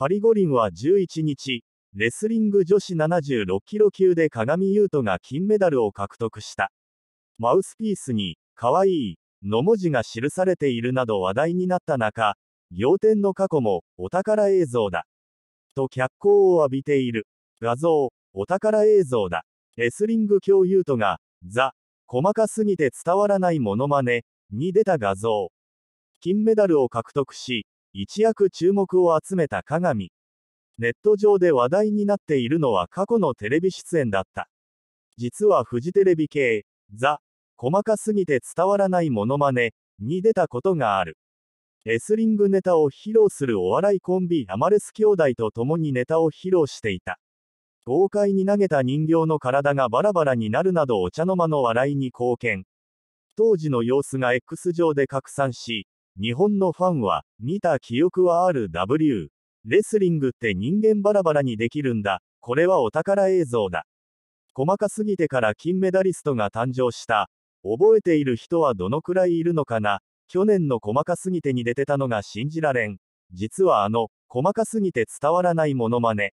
パリ五輪は11日、レスリング女子76キロ級で鏡優斗が金メダルを獲得した。マウスピースに、かわいい、の文字が記されているなど話題になった中、仰天の過去も、お宝映像だ。と脚光を浴びている。画像、お宝映像だ。レスリング教優斗が、ザ、細かすぎて伝わらないモノマネ、に出た画像。金メダルを獲得し、一躍注目を集めた鏡。ネット上で話題になっているのは過去のテレビ出演だった。実はフジテレビ系、ザ、細かすぎて伝わらないモノマネに出たことがある。レスリングネタを披露するお笑いコンビアマレス兄弟と共にネタを披露していた。豪快に投げた人形の体がバラバラになるなどお茶の間の笑いに貢献。当時の様子が X 上で拡散し、日本のファンは、見た記憶はある W。レスリングって人間バラバラにできるんだ。これはお宝映像だ。細かすぎてから金メダリストが誕生した。覚えている人はどのくらいいるのかな去年の細かすぎてに出てたのが信じられん。実はあの、細かすぎて伝わらないモノマネ。